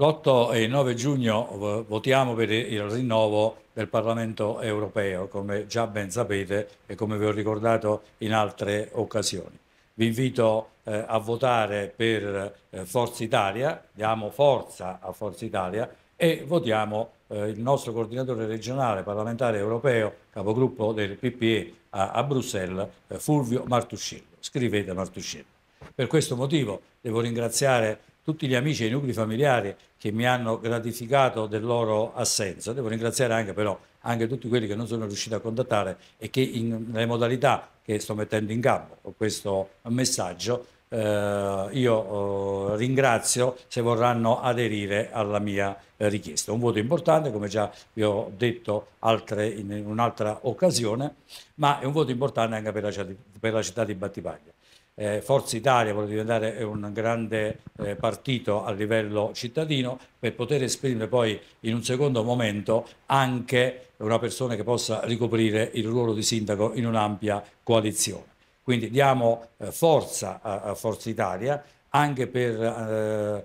L'8 e il 9 giugno eh, votiamo per il rinnovo del Parlamento europeo, come già ben sapete e come vi ho ricordato in altre occasioni. Vi invito eh, a votare per eh, Forza Italia, diamo forza a Forza Italia e votiamo eh, il nostro coordinatore regionale parlamentare europeo, capogruppo del PPE a, a Bruxelles, eh, Fulvio Martuscello. Scrivete Martuscello. Per questo motivo devo ringraziare tutti gli amici e i nuclei familiari che mi hanno gratificato del loro assenso. Devo ringraziare anche però anche tutti quelli che non sono riusciti a contattare e che in, nelle modalità che sto mettendo in campo con questo messaggio eh, io eh, ringrazio se vorranno aderire alla mia eh, richiesta. Un voto importante, come già vi ho detto altre, in, un'altra occasione, ma è un voto importante anche per la, per la città di Battipaglia eh, Forza Italia vuole diventare un grande eh, partito a livello cittadino per poter esprimere poi in un secondo momento anche una persona che possa ricoprire il ruolo di sindaco in un'ampia coalizione. Quindi diamo eh, forza a, a, Forza Italia anche per eh,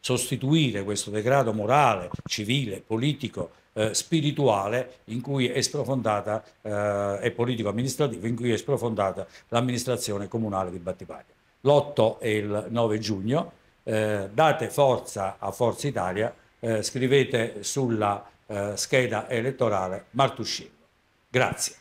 sostituire questo degrado morale, civile, politico eh, spirituale in cui è sprofondata eh, e politico-amministrativo in cui è sprofondata l'amministrazione comunale di Battipaglia. L'8 e il 9 giugno eh, date forza a Forza Italia, eh, scrivete sulla eh, scheda elettorale Martuscello. Grazie.